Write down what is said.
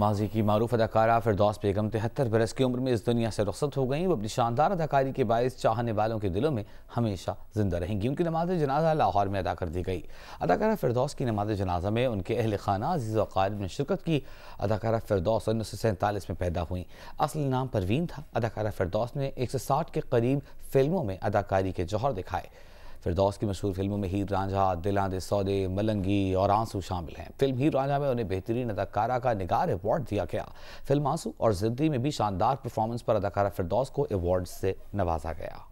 माजी की मरूफ अदाकारा फिरदौस बेगम तिहत्तर बरस की उम्र में इस दुनिया से रुखसत हो गई वो अपनी शानदार अदाकारी के बायस चाहने वालों के दिलों में हमेशा जिंदा रहेंगी उनकी नमाज जनाजा लाहौर में अदा कर दी गई अदाकारा फिरदौस की नमाज जनाजा में उनके अहल खाना अजीज़ वक़ारब ने शिरकत की अदाकारा फिरदौस उन्नीस सौ सैंतालीस में पैदा हुई असल नाम परवीन था अदाकारा फिरदौस ने एक सौ साठ के करीब फिल्मों में अदाकारी के जौहर दिखाए फिरदौस की मशहूर फिल्मों में हीर रांझा दिला दे सौदे मलंगी और आंसू शामिल हैं फिल्म हीर रांझा में उन्हें बेहतरीन अदाकारा का निगार अवार्ड दिया गया फिल्म आंसू और जिंदगी में भी शानदार परफॉर्मेंस पर अदाकारा फिरदौस को अवार्ड से नवाजा गया